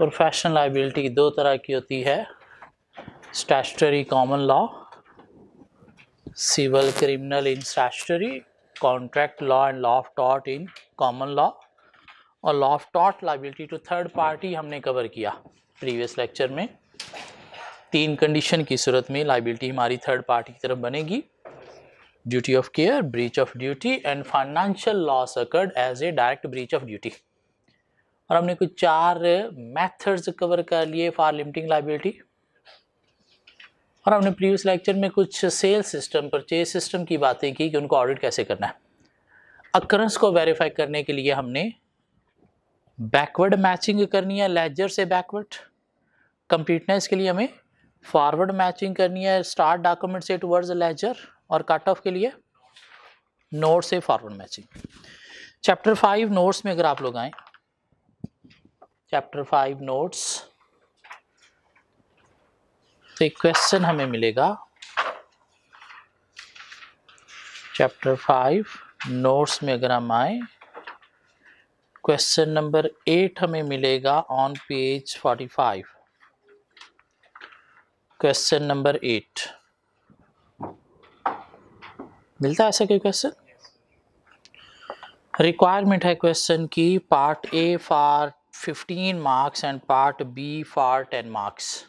Professional liability दो तरह की होती है statutory common law civil criminal in statutory contract law and law of टॉट इन कॉमन लॉ और लॉ ऑफ टॉट लाइबिलिटी टू थर्ड पार्टी हमने कवर किया प्रीवियस लेक्चर में तीन कंडीशन की सूरत में लाइबिलिटी हमारी थर्ड पार्टी की तरफ बनेगी duty of care breach of duty and financial loss occurred as a direct breach of duty और हमने कुछ चार मेथड्स कवर कर लिए फॉर लिमिटिंग लाइबिलिटी और हमने प्रीवियस लेक्चर में कुछ सेल सिस्टम परचेज सिस्टम की बातें की कि उनको ऑडिट कैसे करना है अक्रंस को वेरीफाई करने के लिए हमने बैकवर्ड मैचिंग करनी है लेजर से बैकवर्ड कंप्लीटनेस के लिए हमें फॉरवर्ड मैचिंग करनी है स्टार्ट डॉक्यूमेंट से टूवर्ड्स लेजर और कट ऑफ के लिए नोट से forward matching chapter five notes में अगर आप लोग आएँ चैप्टर फाइव नोट्स तो एक क्वेश्चन हमें मिलेगा चैप्टर फाइव नोट्स में अगर हम आए क्वेश्चन नंबर एट हमें मिलेगा on page forty five question number eight मिलता है ऐसा कोई क्वेश्चन रिक्वायरमेंट है क्वेश्चन की part A for 15 marks and part B for 10 marks.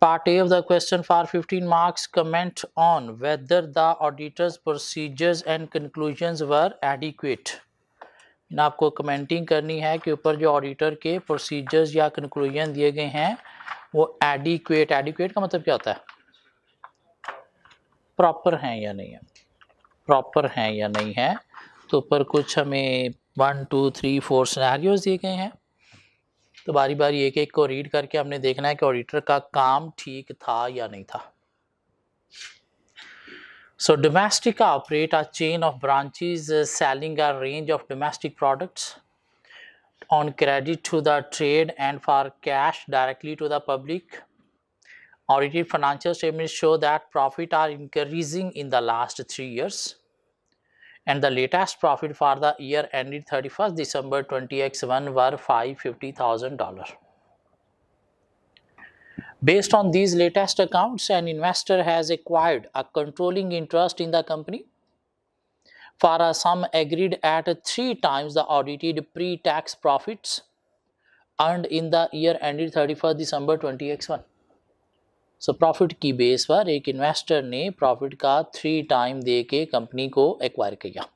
Part A of the question for 15 marks comment on whether the auditor's procedures and conclusions were adequate. इन आपको commenting करनी है कि ऊपर जो ऑडिटर के प्रोसीजर्स या कंक्लूजन दिए गए हैं वो एडिक्वेट एडिक्वेट का मतलब क्या होता है प्रॉपर हैं या नहीं है प्रॉपर हैं या नहीं है तो ऊपर कुछ हमें one two three four scenarios दिए गए हैं तो बारी बारी एक एक को रीड करके हमने देखना है कि ऑडिटर का काम ठीक था या नहीं था so domestic operate a chain of branches selling a range of domestic products on credit to the trade and for cash directly to the public audited financial statement show that profit are increasing in the last three years and the latest profit for the year ended 31st December 20x1 were $550,000. Based on these latest accounts, an investor has acquired a controlling interest in the company for a sum agreed at three times the audited pre-tax profits earned in the year ended 31st December 20x1. So profit की base पर एक investor ने profit का three time दे के company को acquire किया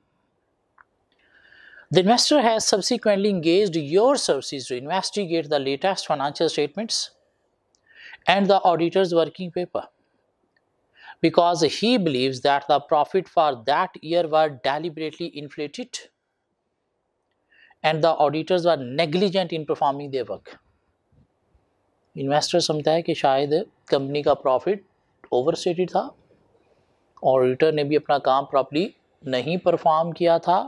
the investor has subsequently engage your services to investigate the latest financial statements and the auditors working paper because he believe that the profit for that year were deliberately inflated and the auditors are negligent in performing their work investor समझता है कि शायद company का profit overstated था auditor ने भी अपना काम प्रॉपरली नहीं परफॉर्म किया था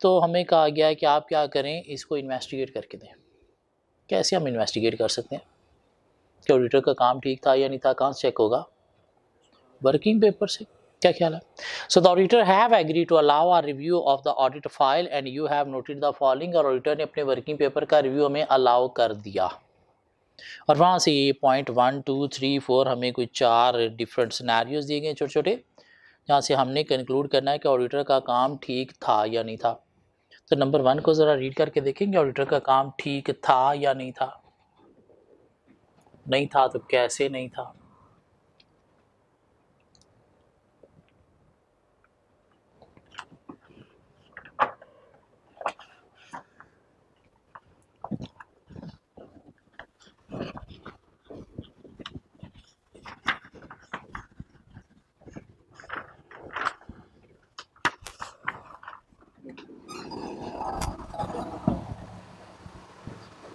तो हमें कहा गया है कि आप क्या करें इसको इन्वेस्टिगेट करके दें कैसे हम इन्वेस्टिगेट कर सकते हैं कि ऑडिटर का काम ठीक था या नहीं था कहाँ चेक होगा वर्किंग पेपर से क्या ख्याल है so the auditor have agree to allow a review of the audit file and you have noted the following और ऑडिटर ने अपने वर्किंग पेपर का रिव्यू हमें अलाउ कर दिया और वहाँ से ये point one two three four हमें कोई चार डिफरेंट सिनेरियोज दिए गए छोटे छोटे जहाँ से हमने कंक्लूड करना है कि ऑडिटर का काम ठीक था या नहीं था तो नंबर वन को ज़रा रीड करके देखेंगे ऑडिटर का काम ठीक था या नहीं था नहीं था तो कैसे नहीं था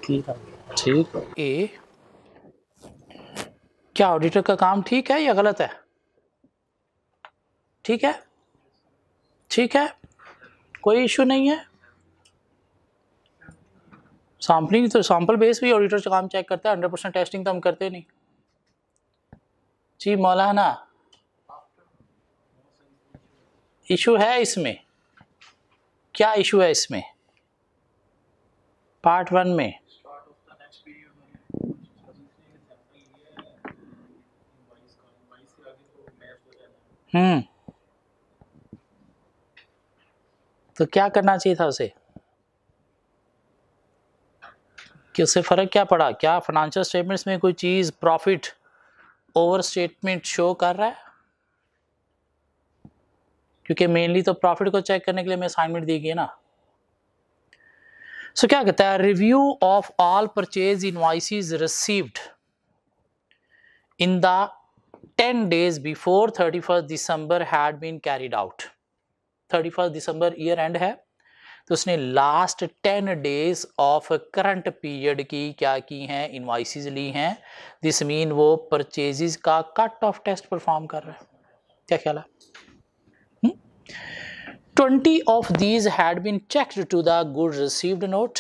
ठीक है ठीक है ए क्या ऑडिटर का काम ठीक है या गलत है ठीक है ठीक है कोई इशू नहीं है सैम्पलिंग तो सैम्पल बेस भी ऑडिटर से काम चेक करता है हंड्रेड परसेंट टेस्टिंग तो हम करते नहीं जी मौलाना इशू है इसमें क्या इशू है इसमें पार्ट वन में हम्म तो क्या करना चाहिए था उसे कि उससे फ़र्क क्या पड़ा क्या फाइनेंशियल स्टेटमेंट्स में कोई चीज़ प्रॉफिट ओवर स्टेटमेंट शो कर रहा है क्योंकि मेनली तो प्रॉफिट को चेक करने के लिए मैं असाइनमेंट दी गई ना सो so, क्या कहता है review of all purchase in received in the ten 10 days before 31st December had been carried out. 31st December year end है तो उसने last ten days of current period की क्या की हैं इन्वाइसिस ली हैं दिस मीन वो परचेज का कट ऑफ टेस्ट परफॉर्म कर रहे है क्या ख्याल है twenty of these had been checked to the good received note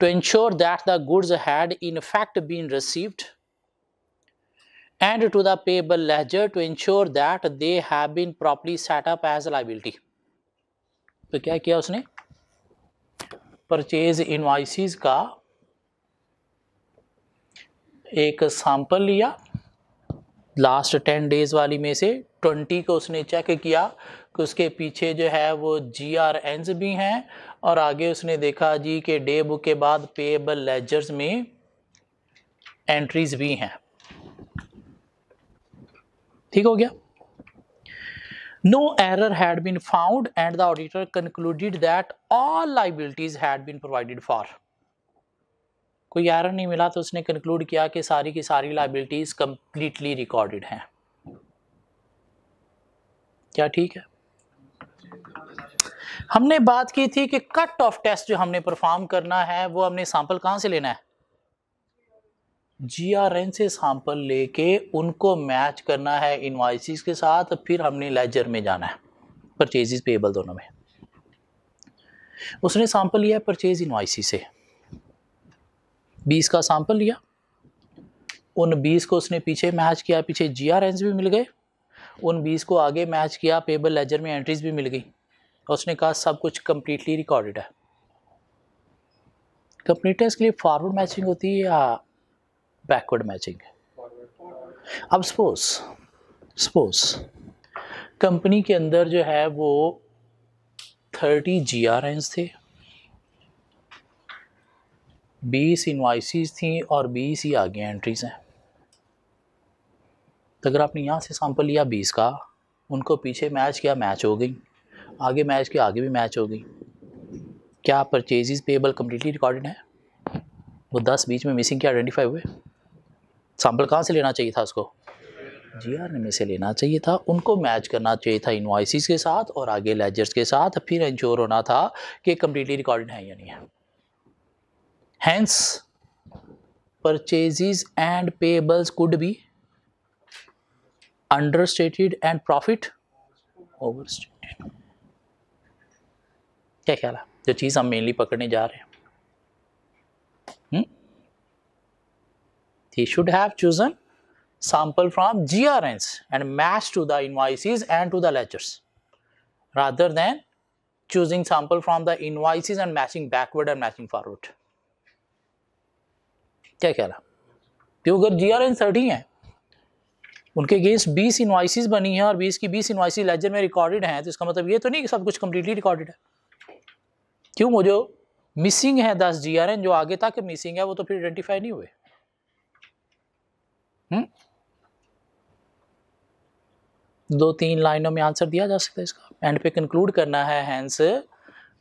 to ensure that the goods had in fact been received and to the payable ledger to ensure that they have been properly set up as liability तो क्या किया उसने purchase invoices का एक sample लिया last ten days वाली में से ट्वेंटी को उसने चेक किया कि उसके पीछे जो है वो जी आर एनज भी हैं और आगे उसने देखा जी के डे बुक के बाद पेएबल लेजर्स में एंट्रीज भी हैं ठीक हो गया no error had been found and the auditor concluded that all liabilities had been provided for कोई एरर नहीं मिला तो उसने कंक्लूड किया कि सारी की सारी लाइबिलिटीज कंप्लीटली रिकॉर्डेड हैं क्या ठीक है हमने बात की थी कि कट ऑफ टेस्ट जो हमने परफॉर्म करना है वो हमने सैंपल कहाँ से लेना है जी आर एन से सैंपल लेके उनको मैच करना है इनवाइसिस के साथ फिर हमने लेजर में जाना है परचेज पेबल दोनों में उसने सैंपल लिया परचेज इन्वाइसी से बीस का सैंपल लिया उन बीस को उसने पीछे मैच किया पीछे जी आर भी मिल गए उन बीस को आगे मैच किया पेबल लेजर में एंट्रीज भी मिल गई उसने कहा सब कुछ कम्प्लीटली रिकॉर्डेड है कंप्लीटनेस के लिए फॉरवर्ड मैचिंग होती है या बैकवर्ड मैचिंग अब सपोज सपोज कंपनी के अंदर जो है वो थर्टी जी आर एंस थे बीस इनवाइसिस थी और बीस ही आगे एंट्रीज हैं तो अगर आपने यहाँ से सैंपल लिया बीस का उनको पीछे मैच किया मैच हो गई आगे मैच के आगे भी मैच हो गई क्या परचेजेस पेबल कम्प्लीटली रिकॉर्डेड है वो दस बीच में मिसिंग के आइडेंटिफाई हुए सैम्पल कहाँ से लेना चाहिए था उसको जी आर में से लेना चाहिए था उनको मैच करना चाहिए था इन्वाइसिस के साथ और आगे लेजर्स के साथ फिर इंश्योर होना था कि कम्प्लीटली रिकॉर्डेड है या नहीं है hence purchases and payables could be understated and profit overstated क्या ख्याल है जो चीज़ हम मेनली पकड़ने जा रहे हैं हुँ? हम्म? He should have chosen sample from GRNs and matched to the invoices and to the ledgers rather than choosing sample from the invoices and matching backward and matching forward. kya keh raha क्योंकि अगर G R N thirty उनके against 20 invoices बनी है और 20 की 20 invoices laser में recorded हैं तो इसका मतलब ये तो नहीं कि सब कुछ कम्प्लीटली रिकॉर्डेड है क्यों वो जो मिसिंग है 10 जीआरएन जो आगे तक मिसिंग है वो तो फिर आइडेंटिफाई नहीं हुए हुँ? हम्म? दो तीन लाइनों में आंसर दिया जा सकता है इसका एंड पे कंक्लूड करना है hence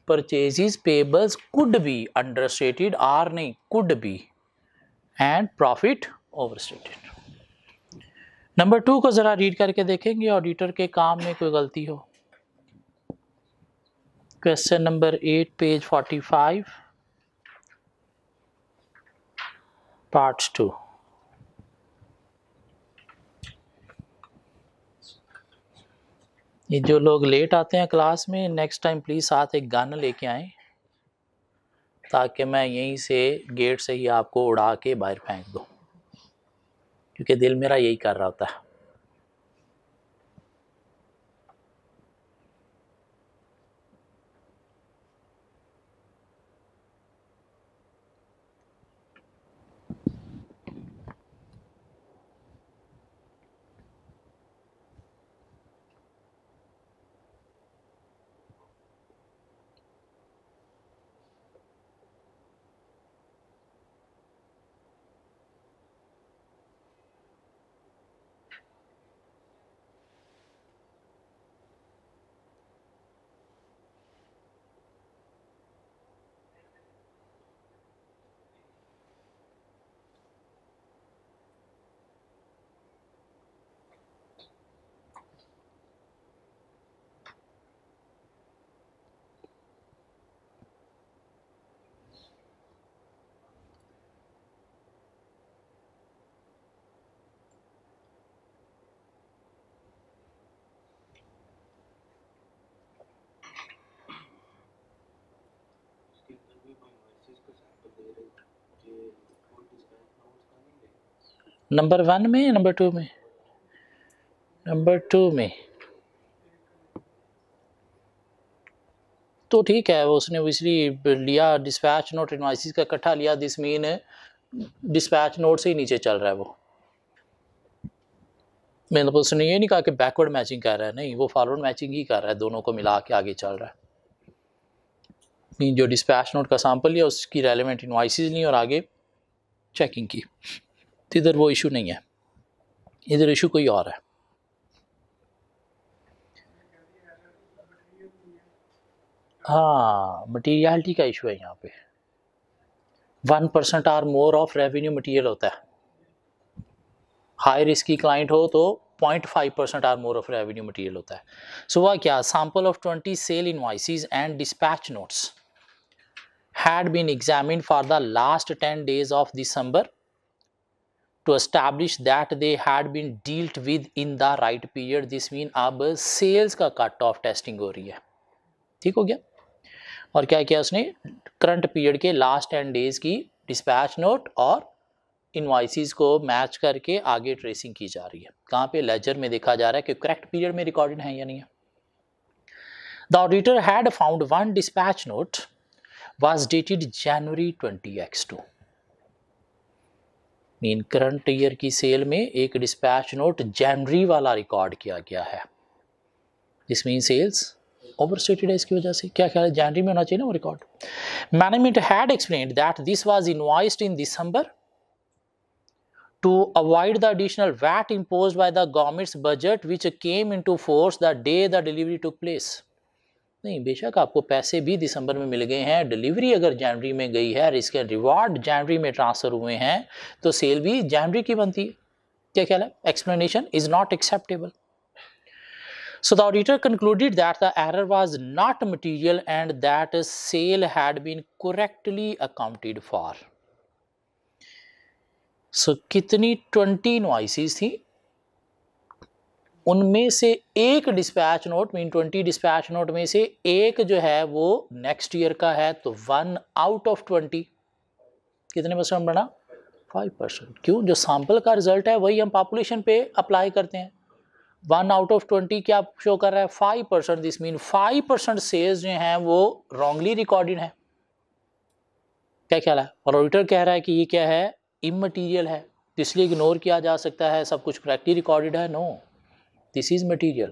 purchases payables could be understated or नहीं could be and profit overstated number two को ज़रा रीड करके देखेंगे ऑडिटर के काम में कोई गलती हो question number eight page forty five part two ये जो लोग लेट आते हैं क्लास में नेक्स्ट टाइम प्लीज़ साथ एक गाना लेके आएँ ताकि मैं यहीं से गेट से ही आपको उड़ा के बाहर फेंक दूँ क्योंकि दिल मेरा यही कर रहा होता है नंबर वन में नंबर टू में नंबर टू में तो ठीक है वो उसने इसलिए लिया डिस्पैच नोट इन्वाइसिस का इकट्ठा लिया दिस मीन डिस्पैच नोट से ही नीचे चल रहा है वो मैंने मतलब उसने ये नहीं कहा कि बैकवर्ड मैचिंग कर रहा है नहीं वो फॉरवर्ड मैचिंग ही कर रहा है दोनों को मिला के आगे चल रहा है जो डिस्पैच नोट का सैम्पल लिया उसकी रेलिवेंट इन्वाइसिस ली और आगे चेकिंग की तो इधर वो इशू नहीं है इधर इशू कोई और है हाँ मटीरियलिटी का इशू है यहाँ पे one percent or more of revenue material होता है हाई रिस्क की क्लाइंट हो तो point five percent or more of revenue material होता है सो वह क्या sample of twenty sale invoices and dispatch notes had been examine for the last ten days of December to establish that they had been dealt with in the right period this mean ab sales ka cut off testing ho rahi hai theek ho gaya aur kya kiya usne current period ke last 10 days ki dispatch note aur invoices को match करके आगे tracing की जा रही है कहाँ पे laser में देखा जा रहा है कि करेक्ट पीरियड में रिकॉर्डेड है या नहीं है the auditor had found one dispatch note dated January twenty X two mean current year की सेल में एक डिस्पैच नोट जनवरी वाला रिकॉर्ड किया गया है this mean sales over stated है इसकी वजह से क्या ख्याल है जनवरी में होना चाहिए ना वो record management had explain that this was invoiced in December to avoid the additional VAT imposed by the government's budget which came into force the day the delivery took place. नहीं बेशक आपको पैसे भी दिसंबर में मिल गए हैं डिलीवरी अगर जनवरी में गई है और इसके रिवॉर्ड जनवरी में ट्रांसफ़र हुए हैं तो सेल भी जनवरी की बनती है क्या ख्याल है explanation is not acceptable so the auditor concluded that the error was not material and that sale had been correctly accounted for so कितनी ट्वेंटी नॉइसिस थी उनमें से एक dispatch note mean twenty dispatch note में से एक जो है वो नेक्स्ट ईयर का है तो वन आउट ऑफ ट्वेंटी कितने परसेंट बना फाइव परसेंट क्यों जो सैम्पल का रिजल्ट है वही हम पॉपुलेशन पे अप्लाई करते हैं वन आउट ऑफ ट्वेंटी क्या शो कर रहा है five percent this mean five percent sales जो हैं वो रॉन्गली रिकॉर्डेड हैं क्या ख्याल है और ऑडिटर कह रहा है कि ये क्या है इमटीरियल है इसलिए इग्नोर किया जा सकता है सब कुछ करेक्टली रिकॉर्डेड है no no. This is material.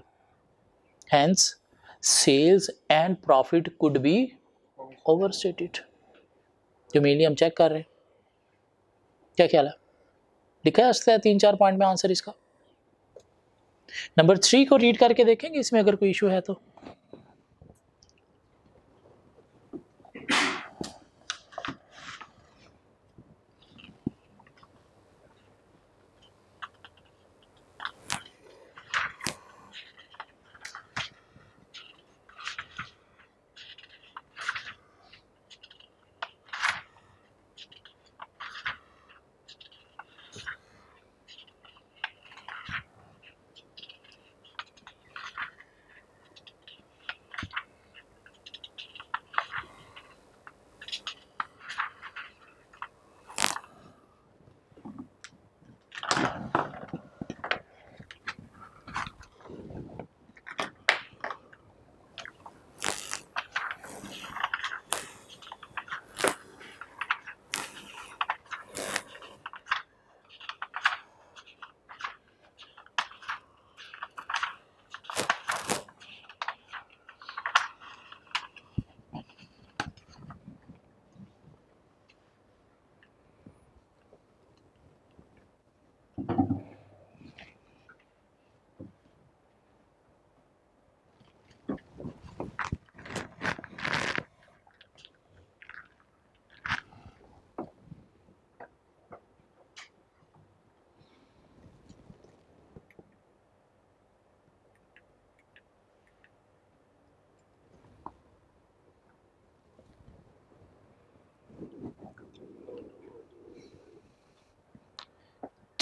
Hence, sales and profit could be overstated. जो मेनली हम चेक कर रहे हैं क्या ख्याल है लिखा है असला तीन चार पॉइंट में आंसर इसका नंबर थ्री को रीड करके देखेंगे इसमें अगर कोई इशू है तो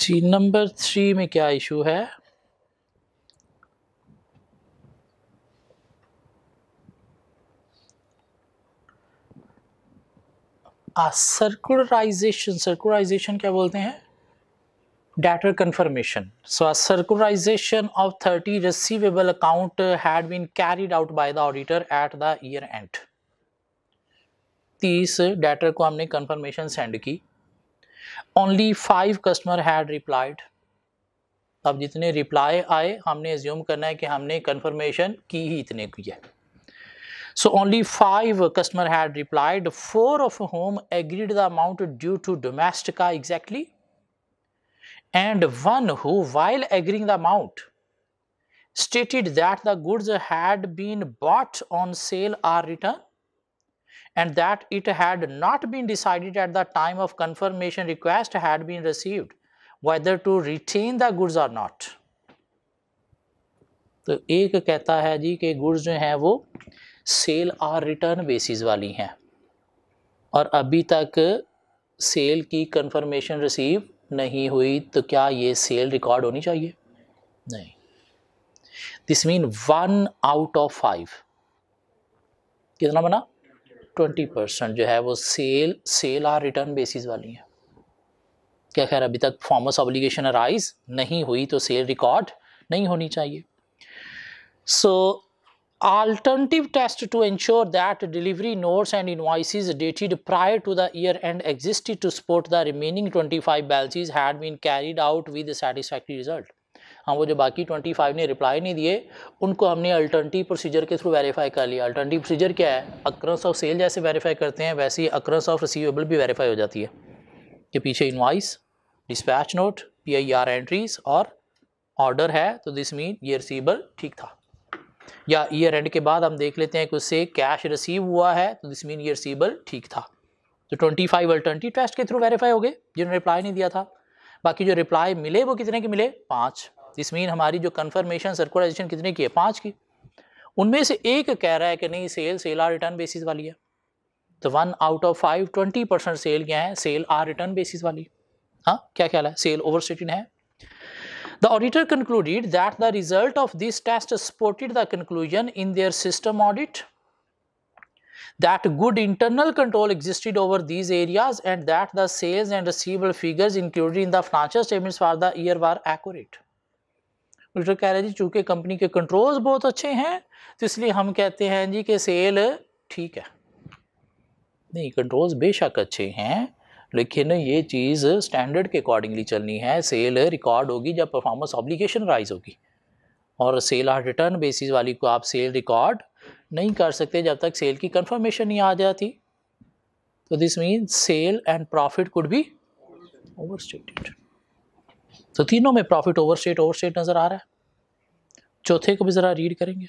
थ्री नंबर थ्री में क्या इशू है सर्कुलराइजेशन सर्कुलराइजेशन क्या बोलते हैं debtor confirmation so circularisation of thirty receivable account had been carried out by the auditor at the year end तीस डेटर को हमने कंफर्मेशन सेंड की Only five customer had replied. अब जितने रिप्लाई आए हमने एज्यूम करना है कि हमने कन्फर्मेशन की ही इतने की है so only 5 customer had replied 4 of whom agreed the amount due to domestica exactly and one who while agreeing the amount stated that the goods had been bought on sale or return and that it had not been decided at the time of confirmation request had been received whether to retain the goods or not. तो एक कहता है जी कि goods जो हैं वो cell और return basis वाली हैं और अभी तक सेल की कंफर्मेशन रिसीव नहीं हुई तो क्या ये सेल रिकॉर्ड होनी चाहिए नहीं this mean one out of five कितना बना ट्वेंटी परसेंट जो है वो sale sale or return basis वाली हैं क्या खैर अभी तक फॉर्मस ऑब्लिगेशन अराइज नहीं हुई तो सेल रिकॉर्ड नहीं होनी चाहिए सो alternative test to ensure that delivery notes and invoices dated prior to the year end existed to support the remaining 25 balances had been carried out with a satisfactory result हम हाँ, वो जो बाकी twenty five ने reply नहीं दिए उनको हमने अल्टरनेटिव प्रोसीजर के थ्रू वेरीफाई कर लिया अल्टरनेटिव प्रोसीजर क्या है अक्रंस ऑफ सेल जैसे वेरीफाई करते हैं वैसे ही अक्रंस ऑफ रिसीवेबल भी वेरीफाई हो जाती है कि पीछे invoice dispatch note P I R entries और ऑर्डर है तो दिस मीन ये रिसीवर ठीक था या ईयर एंड के बाद हम देख लेते हैं कि उससे कैश रिसीव हुआ है तो दिस मीन ये रिसीवर ठीक था तो ट्वेंटी फाइव अल्टरनेटिव टेस्ट के थ्रू वेरीफाई हो गए जिन्होंने रिप्लाई नहीं दिया था बाकी जो रिप्लाई मिले वो कितने के मिले पाँच दिस मीन हमारी जो कन्फर्मेशन सर्कुलाइजेशन कितने की है पाँच की उनमें से एक कह रहा है कि नहीं sale sale or return basis वाली है तो one out of five twenty percent sale क्या है सेल आर रिटर्न बेसिस वाली हाँ क्या ख्याल है सेल ओवर है the auditor concluded that the result of this test supported the conclusion in their system audit that good internal control existed over these areas and that the sales and receivable figures included in the financial statements for the year were accurate doctor कह रहे हैं जी चूँकि company के controls बहुत अच्छे हैं तो इसलिए हम कहते हैं जी कि सेल ठीक है नहीं कंट्रोल्स बेशक अच्छे हैं लेकिन ये चीज़ स्टैंडर्ड के अकॉर्डिंगली चलनी है सेल रिकॉर्ड होगी जब परफॉर्मेंस ऑब्लिगेशन राइज होगी और सेल आर रिटर्न बेसिस वाली को आप सेल रिकॉर्ड नहीं कर सकते जब तक सेल की कंफर्मेशन नहीं आ जाती तो this mean sale and profit could be overstated. तो तीनों में profit over state over state नज़र आ रहा है चौथे को भी ज़रा रीड करेंगे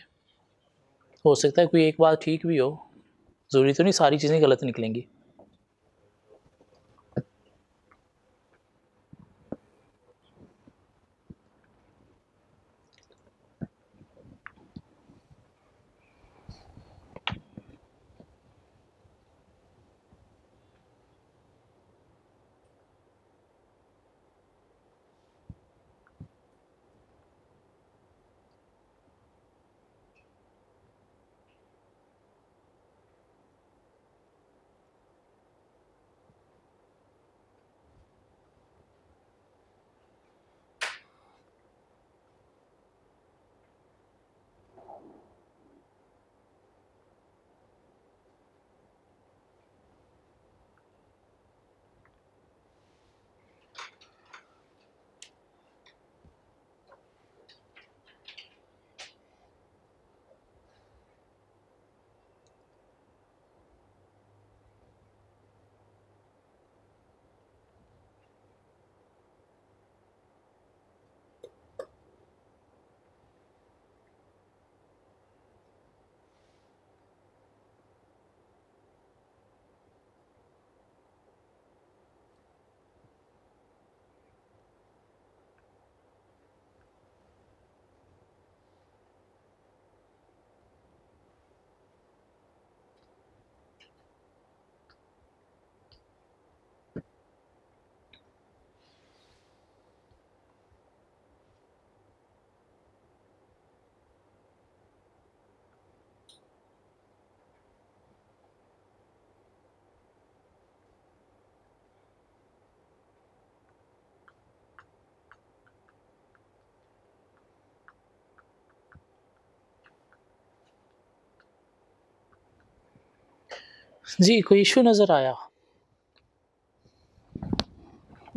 हो सकता है कोई एक बात ठीक भी हो ज़रूरी तो नहीं सारी चीज़ें गलत निकलेंगी जी कोई इशू नज़र आया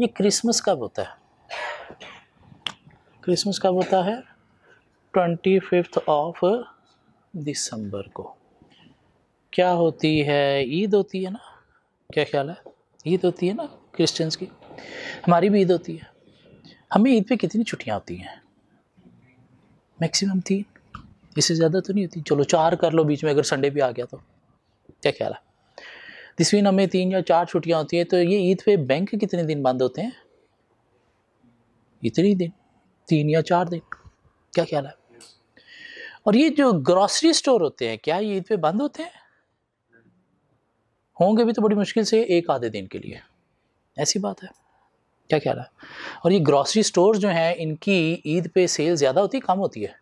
ये क्रिसमस कब होता है क्रिसमस कब होता है ट्वेंटी फिफ्थ ऑफ दिसंबर को क्या होती है ईद होती है ना क्या ख्याल है ईद होती है ना क्रिश्चियंस की हमारी भी ईद होती है हमें ईद पे कितनी छुट्टियाँ होती हैं मैक्सिमम तीन इससे ज़्यादा तो नहीं होती चलो चार कर लो बीच में अगर संडे भी आ गया तो क्या ख्याल है वीन हमें तीन या चार छुट्टियाँ होती हैं तो ये ईद पे बैंक कितने दिन बंद होते हैं इतने दिन तीन या चार दिन क्या ख्याल है और ये जो ग्रॉसरी स्टोर होते हैं क्या ये ईद पे बंद होते हैं होंगे भी तो बड़ी मुश्किल से एक आधे दिन के लिए ऐसी बात है क्या ख्याल है और ये ग्रॉसरी स्टोर जो हैं इनकी ईद पे सेल ज़्यादा होती है कम होती है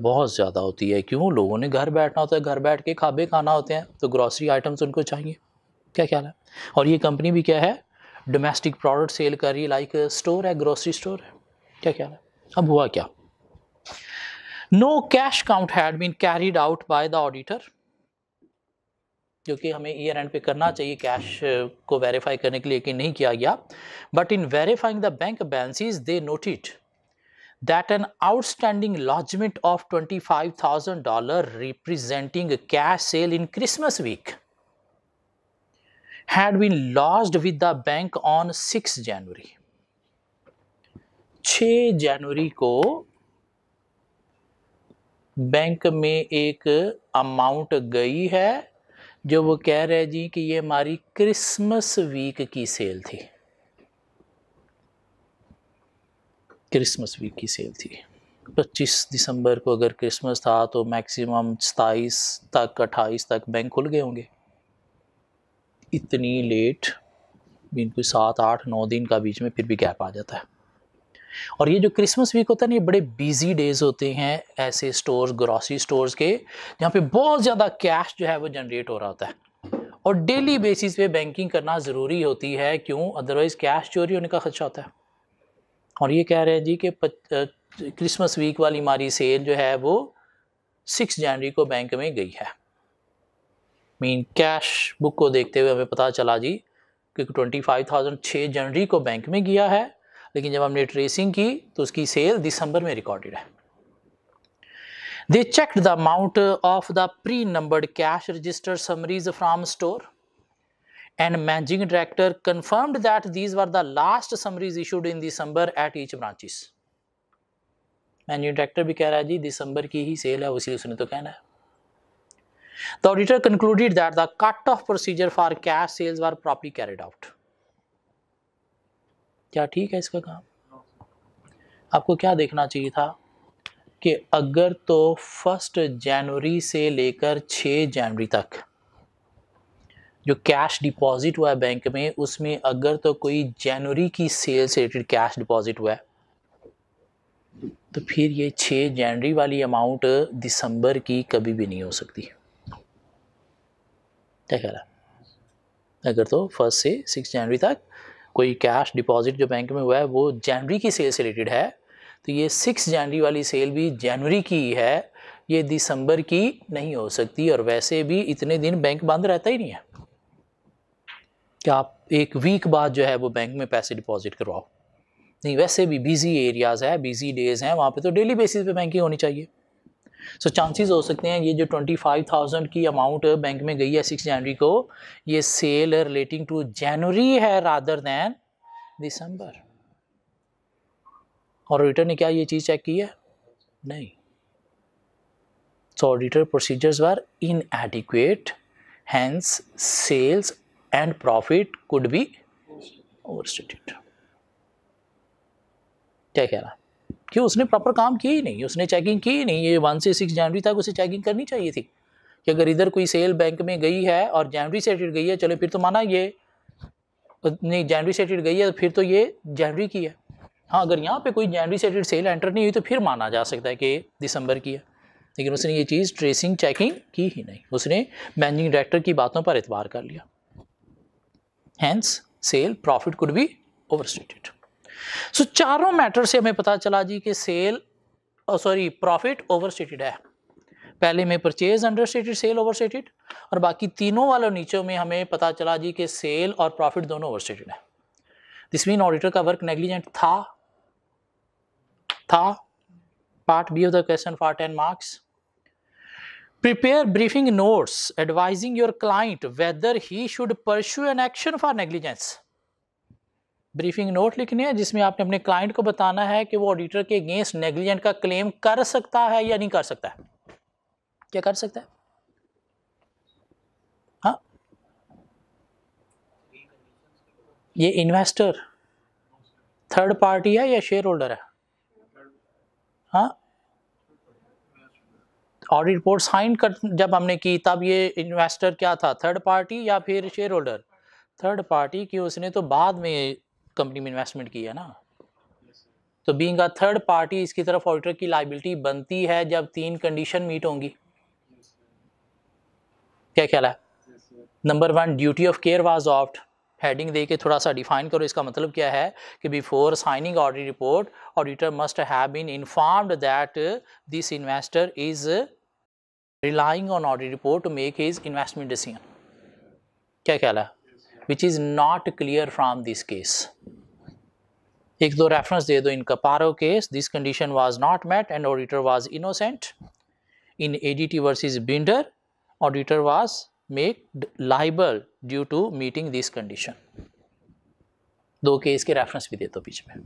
बहुत ज़्यादा होती है क्यों लोगों ने घर बैठना होता है घर बैठ के खाबे खाना होते हैं तो ग्रॉसरी आइटम्स उनको चाहिए क्या ख्याल है और ये कंपनी भी क्या है डोमेस्टिक प्रोडक्ट सेल कर रही है लाइक स्टोर है ग्रोसरी स्टोर है क्या ख्याल है अब हुआ क्या no cash count had been carried out by the auditor जो कि हमें ईयर एंड पे करना चाहिए कैश uh, को वेरीफाई करने के लिए कि नहीं किया गया but in verifying the bank balances they an outstanding lodgement of twenty five thousand dollar representing cash sale in Christmas week had been lodged with the bank on 6 January 6 जनवरी को बैंक में एक अमाउंट गई है जो वो कह रहे जी कि ये हमारी क्रिसमस वीक की सेल थी क्रिसमस वीक की सेल थी 25 दिसंबर को अगर क्रिसमस था तो मैक्सिमम सताईस तक अट्ठाईस तक बैंक खुल गए होंगे इतनी लेट मीन कोई सात आठ नौ दिन का बीच में फिर भी गैप आ जाता है और ये जो क्रिसमस वीक होता है ना ये बड़े बिजी डेज होते हैं ऐसे स्टोर्स ग्रॉसरी स्टोर्स के जहाँ पे बहुत ज़्यादा कैश जो है वो जनरेट हो रहा होता है और डेली बेसिस पे बैंकिंग करना ज़रूरी होती है क्यों अदरवाइज़ कैश चोरी होने का खदशा होता है और ये कह रहे हैं जी कि क्रिसमस वीक वाली हमारी सेल जो है वो सिक्स जनवरी को बैंक में गई है मीन कैश बुक को देखते हुए हमें पता चला जी क्योंकि ट्वेंटी फाइव थाउजेंड छः जनवरी को बैंक में गया है लेकिन जब हमने ट्रेसिंग की तो उसकी सेल दिसंबर में रिकॉर्डेड है they check the amount of the pre numbered cash register summaries from store and managing director confirmed that these were the last summaries issued in December at each branches managing director भी कह रहा है जी दिसंबर की ही cell है उसी उसने तो कहना है The auditor concluded that the cut-off procedure for cash sales were properly carried out. क्या ठीक है इसका काम आपको क्या देखना चाहिए था कि अगर तो फर्स्ट जनवरी से लेकर 6 जनवरी तक जो कैश डिपॉजिट हुआ है बैंक में उसमें अगर तो कोई जनवरी की सेल से रिलेटेड कैश डिपॉजिट हुआ है तो फिर ये 6 जनवरी वाली अमाउंट दिसंबर की कभी भी नहीं हो सकती है क्या कह रहा है अगर तो फर्स्ट से सिक्स जनवरी तक कोई कैश डिपॉजिट जो बैंक में हुआ है वो जनवरी की सेल से रिलेटेड है तो ये सिक्स जनवरी वाली सेल भी जनवरी की है ये दिसंबर की नहीं हो सकती और वैसे भी इतने दिन बैंक बंद रहता ही नहीं है कि आप एक वीक बाद जो है वो बैंक में पैसे डिपॉजिट करवाओ नहीं वैसे भी बिजी एरियाज़ है बिजी डेज़ हैं वहाँ पे तो डेली बेसिस पे बैंकिंग होनी चाहिए सो so, चांसेस हो सकते हैं ये जो 25,000 की अमाउंट बैंक में गई है सिक्स जनवरी को ये सेल रिलेटिंग टू जनवरी है रादर देन दिसंबर और ऑडिटर ने क्या ये चीज़ चेक की है नहीं so auditor procedures were inadequate hence sales and profit could be over क्या कह रहा है कि उसने प्रॉपर काम किया ही नहीं उसने चेकिंग की ही नहीं ये वन से सिक्स जनवरी तक उसे चेकिंग करनी चाहिए थी कि अगर इधर कोई सेल बैंक में गई है और जनवरी से गई है चलो फिर तो माना ये नहीं जनवरी से गई है फिर तो ये जनवरी की है हाँ अगर यहाँ पे कोई जनवरी से सेल एंटर नहीं हुई तो फिर माना जा सकता है कि दिसंबर की है लेकिन उसने ये चीज़ ट्रेसिंग चेकिंग की ही नहीं उसने मैनेजिंग डायरेक्टर की बातों पर एतबार कर लिया hence sale profit could be stated so so, चारों मैटर से हमें पता चला जी कि सेल सॉरी प्रॉफिट ओवरस्टेटेड है पहले में परचेज अंडरस्टेटेड सेल ओवरस्टेटेड और बाकी तीनों वालों नीचों में हमें पता चला जी कि सेल और प्रॉफिट दोनों ओवरस्टेटेड है दिस मीन ऑडिटर का वर्क नेग्लिजेंट था था part B of the question for ten marks prepare briefing notes advising your client whether he should pursue an action for negligence briefing note लिखने हैं जिसमें आपने अपने क्लाइंट को बताना है कि वो ऑडिटर के अगेंस्ट नेग्लिजेंट का क्लेम कर सकता है या नहीं कर सकता है क्या कर सकता है हाँ ये इन्वेस्टर थर्ड पार्टी है या शेयर होल्डर है हाँ ऑडिट रिपोर्ट साइन कर जब हमने की तब ये इन्वेस्टर क्या था थर्ड पार्टी या फिर शेयर होल्डर थर्ड पार्टी की उसने तो बाद में कंपनी में इन्वेस्टमेंट की है ना तो बीइंग अ थर्ड पार्टी इसकी तरफ ऑडिटर की लाइबिलिटी बनती है जब तीन कंडीशन मीट होंगी क्या ख्याल है number one duty of care was oft heading दे के थोड़ा सा डिफाइन करो इसका मतलब क्या है कि before signing audit report auditor must have been informed that this investor is relying on audit report to make his investment decision क्या ख्याल है which is not clear from this case एक दो रेफरेंस दे दो इनका Caparo case this condition was not met and auditor was innocent in ADT versus Binder auditor was make liable due to meeting this condition दो case के reference भी दे दो बीच में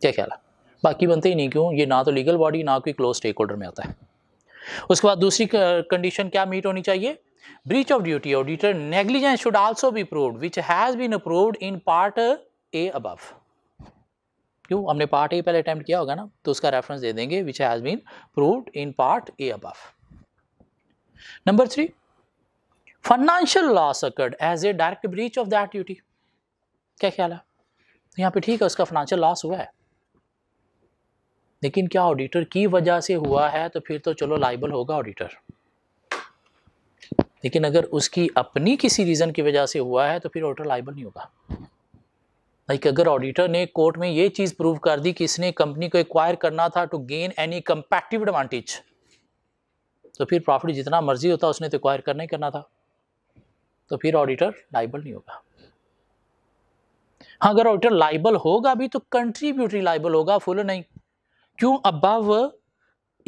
क्या ख्याल है बाकी बनते ही नहीं क्यों ये ना तो लीगल बॉडी ना कोई क्लोज स्टेक होल्डर में आता है उसके बाद दूसरी कंडीशन क्या मीट होनी चाहिए breach of duty auditor negligence should also be proved which has been proved in part a above क्यों हमने पार्ट ए पहले अटैम्प्ट किया होगा ना तो उसका रेफरेंस दे देंगे which has been proved in part A above number three financial loss occurred as a direct breach of that duty क्या ख्याल है तो यहाँ पे ठीक है उसका फाइनेंशियल लॉस हुआ है लेकिन क्या ऑडिटर की वजह से हुआ है तो फिर तो चलो लाइबल होगा ऑडिटर लेकिन अगर उसकी अपनी किसी रीज़न की वजह से हुआ है तो फिर ऑडिटर लाइबल नहीं होगा लाइक अगर ऑडिटर ने कोर्ट में ये चीज़ प्रूव कर दी कि इसने कंपनी को एक्वायर करना था to gain any competitive advantage तो फिर प्रॉफिट जितना मर्जी होता उसने तो एक्वायर करना ही करना था तो फिर ऑडिटर लाइबल नहीं होगा हाँ अगर ऑडिटर लाइबल होगा भी तो कंट्रीब्यूटरी लाइबल होगा फुल नहीं क्यों अबव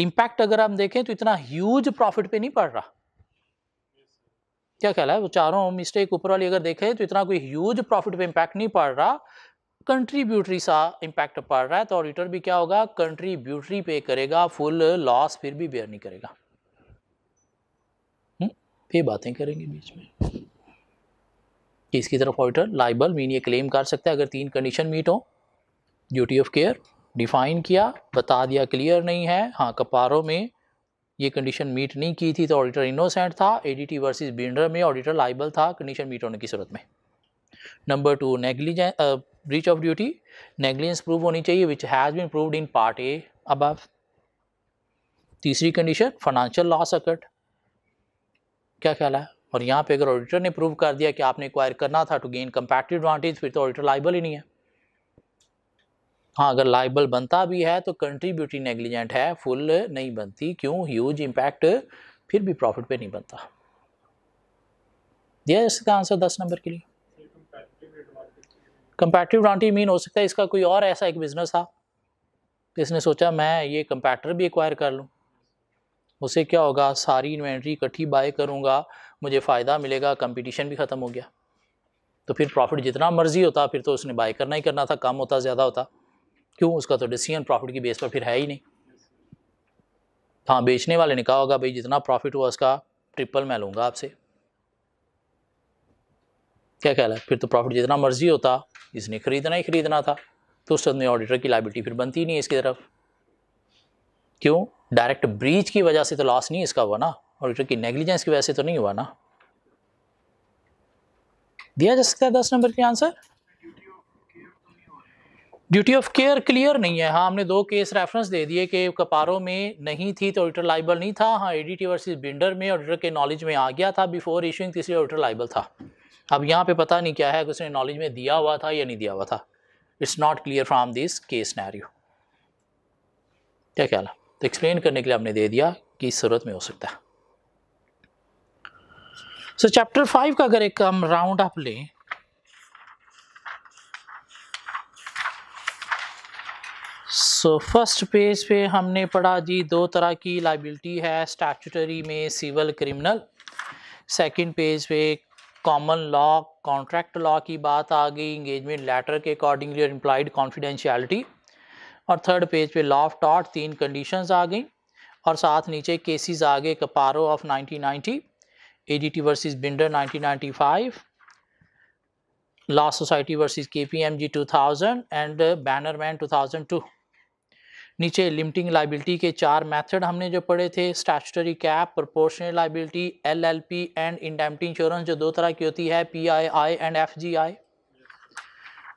इम्पैक्ट अगर हम देखें तो इतना ह्यूज प्रॉफिट पे नहीं पड़ रहा क्या ख्याल है वो चारों मिस्टेक ऊपर वाली अगर देखें तो इतना कोई ह्यूज प्रॉफिट पे इम्पैक्ट नहीं पड़ रहा कंट्रीब्यूटरी सा इम्पैक्ट पड़ रहा है तो ऑडिटर भी क्या होगा कंट्रीब्यूटरी पे करेगा फुल लॉस फिर भी बेयर नहीं करेगा हम्म, ये बातें करेंगे बीच में इसकी तरफ ऑडिटर लाइबल मीन ये क्लेम कर सकता है अगर तीन कंडीशन मीट हो ड्यूटी ऑफ केयर डिफाइन किया बता दिया क्लियर नहीं है हाँ कपारों में ये कंडीशन मीट नहीं की थी तो ऑडिटर इनोसेंट था एडीटी वर्सेस बिल्डर में ऑडिटर लाइबल था कंडीशन मीट होने की सूरत में number two negligence breach of duty negligence prove होनी चाहिए which has been proved in part A अब तीसरी कंडीशन फाइनेंशियल लॉस अकट क्या ख्याल है और यहाँ पे अगर ऑडिटर ने प्रूव कर दिया कि आपने एक्वायर करना था टू गेन कंपैक्टिव एडवांटेज फिर तो ऑडिटर लाइबल ही नहीं है हाँ अगर लाइबल बनता भी है तो कंट्रीब्यूटरी नेग्लिजेंट है फुल नहीं बनती क्यों ह्यूज इम्पैक्ट फिर भी प्रॉफिट पे नहीं बनता दिया जा सकता आंसर दस नंबर के लिए कंपेटिव एडवांटेज मीन हो सकता है इसका कोई और ऐसा एक बिजनेस था इसने सोचा मैं ये कंपैटर भी एक्वायर कर लूँ उसे क्या होगा सारी इन्वेंट्री इकट्ठी बाय करूँगा मुझे फ़ायदा मिलेगा कंपटीशन भी ख़त्म हो गया तो फिर प्रॉफिट जितना मर्जी होता फिर तो उसने बाय करना ही करना था कम होता ज़्यादा होता क्यों उसका तो डिसीजन प्रॉफिट की बेस पर फिर है ही नहीं हाँ बेचने वाले ने कहा होगा भाई जितना प्रॉफिट हुआ उसका ट्रिपल मैं लूँगा आपसे क्या ख्याल है फिर तो प्रॉफिट जितना मर्जी होता इसने ख़रीदना ही ख़रीदना था तो उस ऑडिटर की लाइबिलिटी फिर बनती नहीं है इसकी तरफ क्यों डायरेक्ट ब्रीच की वजह से तो लॉस नहीं इसका हुआ ना ऑडिटर की नेग्लिजेंस की वजह से तो नहीं हुआ ना दिया जा सकता है दस नंबर के answer duty of care clear नहीं है हाँ हमने दो केस रेफरेंस दे दिए कि कपारों में नहीं थी तो ऑडिटर लाइबल नहीं था हाँ एडीटी वर्सेस बिंडर में ऑडिटर के नॉलेज में आ गया था बिफोर इशूइंग तीसरे ऑडिटर लाइबल था अब यहाँ पे पता नहीं क्या है कि उसने नॉलेज में दिया हुआ था या नहीं दिया हुआ था it's not clear from this scenario क्या ख्याल है तो एक्सप्लेन करने के लिए हमने दे दिया कि इस सूरत में हो सकता है सो चैप्टर फाइव का अगर एक हम राउंड अप लें सो फर्स्ट पेज पे हमने पढ़ा जी दो तरह की लाइबिलिटी है स्टैचूटरी में सिविल क्रिमिनल सेकंड पेज पे कॉमन लॉ कॉन्ट्रैक्ट लॉ की बात आ गई इंगेजमेंट लेटर के अकॉर्डिंगली और इम्प्लाइड कॉन्फिडेंशियलिटी और थर्ड पेज पे लॉ ऑफ टॉट तीन कंडीशंस आ गई और साथ नीचे केसेस आ गए Caparo of 1990 ninety versus Binder 1995 law society versus KPMG 2000 and Bannerman 2002 नीचे लिमिटिंग लाइबिलिटी के चार मेथड हमने जो पढ़े थे statutory cap proportional liability LLP and indemnity insurance जो दो तरह की होती है पीआईआई एंड एफजीआई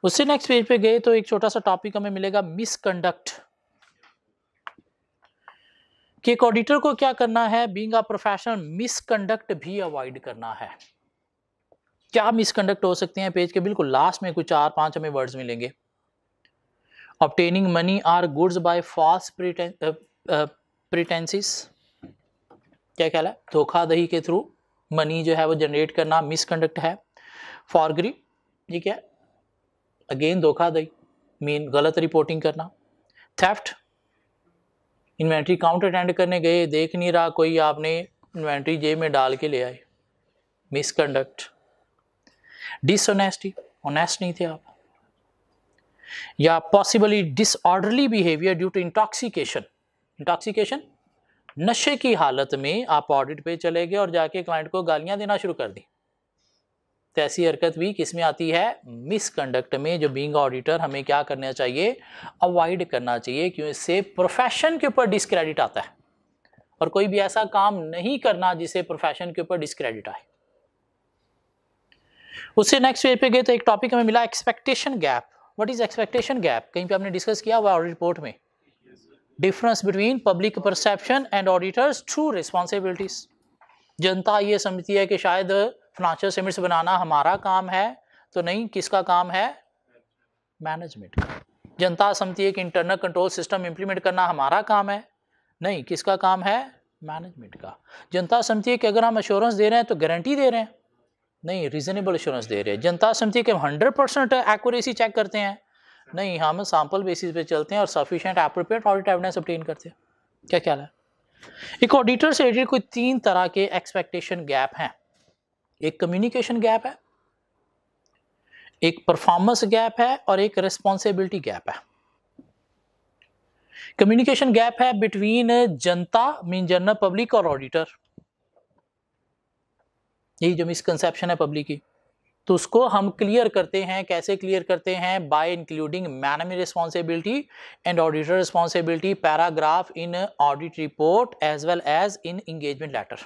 उससे नेक्स्ट पेज पे गए तो एक छोटा सा टॉपिक हमें मिलेगा मिसकंडक्ट कि एक ऑडिटर को क्या करना है बींग अ प्रोफेशनल मिसकंडक्ट भी अवॉइड करना है क्या मिसकंडक्ट हो सकते हैं पेज के बिल्कुल लास्ट में कुछ चार पांच हमें वर्ड्स मिलेंगे obtaining money or goods by false pretences uh, uh, क्या कहला है धोखाधही के थ्रू मनी जो है वो जनरेट करना मिसकंडक्ट है फॉरग्री ये क्या है अगेन धोखाधही मीन गलत रिपोर्टिंग करना थेफ्ट इन्वेंट्री काउंट अटेंड करने गए देख नहीं रहा कोई आपने इन्वेंट्री जेब में डाल के ले आए मिसकंडक्ट डिसऑनेस्टी ऑनेस्ट नहीं थे आप या possibly disorderly behaviour due to intoxication intoxication नशे की हालत में आप ऑडिट पे चले गए और जाके क्लाइंट को गालियां देना शुरू कर दी तो ऐसी हरकत भी किस में आती है मिसकंडक्ट में जो बींग ऑडिटर हमें क्या करना चाहिए अवॉइड करना चाहिए क्यों इससे प्रोफेशन के ऊपर डिस्क्रेडिट आता है और कोई भी ऐसा काम नहीं करना जिसे प्रोफेशन के ऊपर डिस्क्रेडिट आए उससे नेक्स्ट वे पे गए तो एक टॉपिक हमें मिला expectation gap what is expectation gap कहीं पे आपने डिस्कस किया हुआ ऑडिट रिपोर्ट में difference between public perception and auditors through responsibilities जनता ये समझती है कि शायद फाइनेंशियल स्टेटमेंट्स बनाना हमारा काम है तो नहीं किसका काम है मैनेजमेंट का जनता समझती है कि इंटरनल कंट्रोल सिस्टम इंप्लीमेंट करना हमारा काम है नहीं किसका काम है मैनेजमेंट का जनता समझती है कि अगर हम एश्योरेंस दे रहे हैं तो गारंटी दे रहे हैं नहीं रीजनेबल एश्योरेंस दे रहे हैं जनता कि हम हंड्रेड परसेंट एक्यूरेसी चेक करते हैं नहीं हाँ, हम सैम्पल बेसिस पे चलते हैं और sufficient appropriate audit evidence obtain करते हैं क्या ख्याल है एक ऑडिटर से रिलेटेड कोई तीन तरह के एक्सपेक्टेशन गैप हैं एक कम्युनिकेशन गैप है एक परफॉर्मेंस गैप है और एक रिस्पॉन्सिबिलिटी गैप है कम्युनिकेशन गैप है बिटवीन जनता मीन जनरल पब्लिक और ऑडिटर यही जो मिसकनसेप्शन है पब्लिक की तो उसको हम क्लियर करते हैं कैसे क्लियर करते हैं बाय इंक्लूडिंग मैनमी responsibility and auditor responsibility paragraph in audit report as well as in engagement letter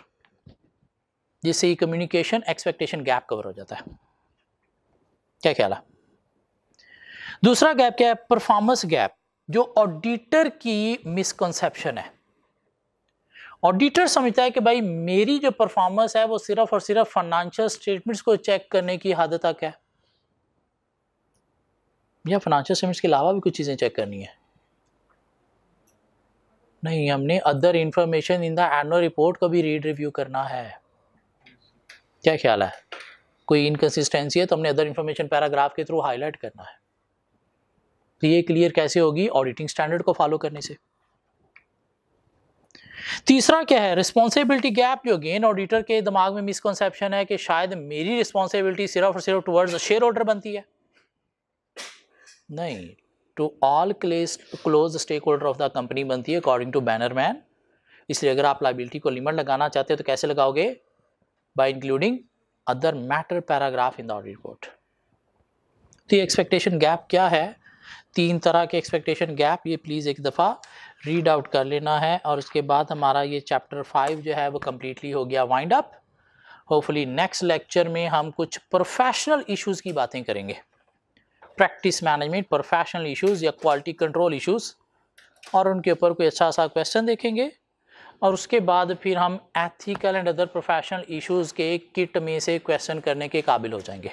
जिससे कम्युनिकेशन एक्सपेक्टेशन गैप कवर हो जाता है क्या ख्याल है दूसरा गैप क्या है परफॉर्मेंस गैप जो ऑडिटर की मिसकनसेप्शन है ऑडिटर समझता है कि भाई मेरी जो परफॉर्मेंस है वो सिर्फ और सिर्फ फाइनेंशियल स्टेटमेंट्स को चेक करने की हद तक है या फाइनेंशियल स्टेटमेंट्स के अलावा भी कुछ चीज़ें चेक करनी है नहीं हमने other information in the annual report को भी रीड रिव्यू करना है क्या ख्याल है कोई इनकन्सिस्टेंसी है तो हमने अदर इंफॉर्मेशन पैराग्राफ के थ्रू हाईलाइट करना है तो ये क्लियर कैसे होगी ऑडिटिंग स्टैंडर्ड को फॉलो करने से तीसरा क्या है रिस्पॉन्सिबिलिटी गैप जो गेन ऑडिटर के दिमाग में मिसकनसेप्शन है कि शायद मेरी रिस्पॉन्सिबिलिटी सिर्फ और सिर्फ टूवर्ड्स शेयर होल्डर बनती है नहीं to all class close stake holder of the company बनती है अकॉर्डिंग टू बैनर मैन इसलिए अगर आप लाइबिलिटी को लिमिट लगाना चाहते हो तो कैसे लगाओगे by including other matter paragraph in the audit report तो ये एक्सपेक्टेशन गैप क्या है तीन तरह के एक्सपेक्टेशन गैप ये प्लीज़ एक दफ़ा रीड आउट कर लेना है और उसके बाद हमारा ये चैप्टर फाइव जो है वो कम्प्लीटली हो गया wind up hopefully next lecture में हम कुछ प्रोफेशनल इश्यूज़ की बातें करेंगे प्रैक्टिस मैनेजमेंट प्रोफेशनल इश्यूज़ या क्वालिटी कंट्रोल इश्यूज़ और उनके ऊपर कोई अच्छा सा क्वेश्चन देखेंगे और उसके बाद फिर हम ethical and other professional issues के किट में से क्वेश्चन करने के काबिल हो जाएंगे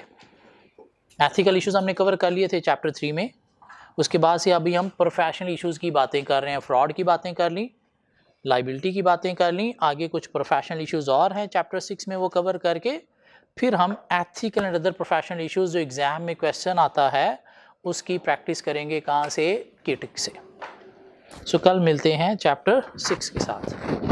एथिकल इश्यूज़ हमने कवर कर लिए थे चैप्टर थ्री में उसके बाद से अभी हम प्रोफेशनल इश्यूज़ की बातें कर रहे हैं फ्रॉड की बातें कर ली लाइबिलिटी की बातें कर ली आगे कुछ प्रोफेशनल इश्यूज़ और हैं चैप्टर सिक्स में वो कवर करके फिर हम ethical and other professional issues जो एग्ज़ाम में क्वेश्चन आता है उसकी प्रैक्टिस करेंगे कहाँ से किटिक से सो so, कल मिलते हैं चैप्टर सिक्स के साथ